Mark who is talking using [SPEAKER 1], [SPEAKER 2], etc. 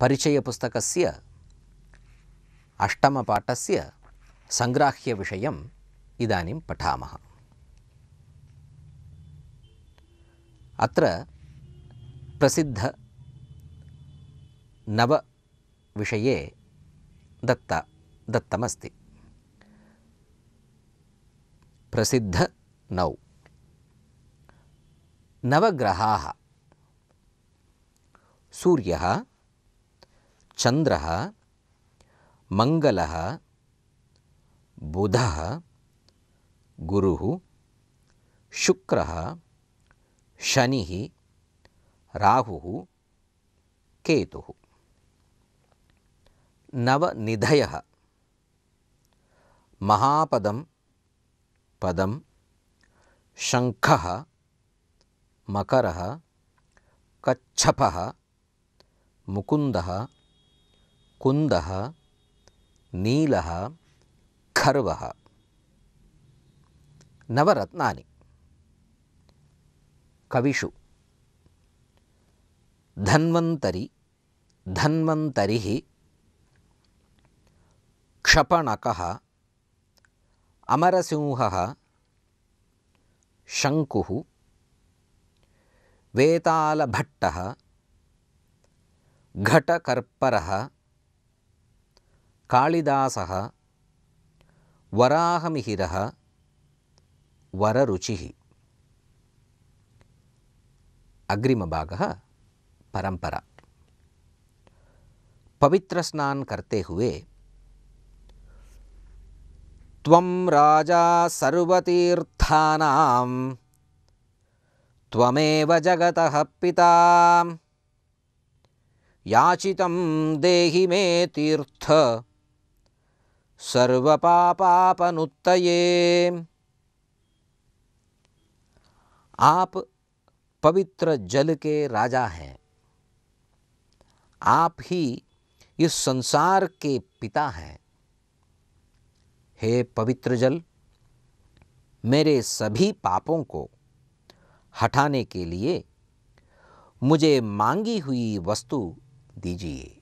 [SPEAKER 1] परिचयपुस्तकस्य अष्टमपाठस्य सङ्ग्राह्यविषयम् इदानीं पठामः अत्र प्रसिद्धनवविषये दत्त दत्तमस्ति प्रसिद्ध नौ नवग्रहाः सूर्यः चन्द्रः मङ्गलः बुधः गुरुः शुक्रः शनिः राहुः केतुः नवनिधयः महापदं पदं शङ्खः मकरः कच्छपः मुकुन्दः कुन्दः नीलः खर्वः नवरत्नानि कविषु धन्वन्तरि धन्वन्तरिः क्षपणकः अमरसिंहः शङ्कुः वेतालभट्टः घटकर्परः कालिदासः वराहमिहिरः वररुचिः अग्रिमभागः परंपरा पवित्र स्नान करते हुए त्वं राजा सर्वतीर्थानां त्वमेव जगतः पिता याचितं देहि मे तीर्थ सर्वपापापनुत्तये आप पवित्र जल के राजा हैं आप ही इस संसार के पिता हैं हे पवित्र जल मेरे सभी पापों को हटाने के लिए मुझे मांगी हुई वस्तु दीजिए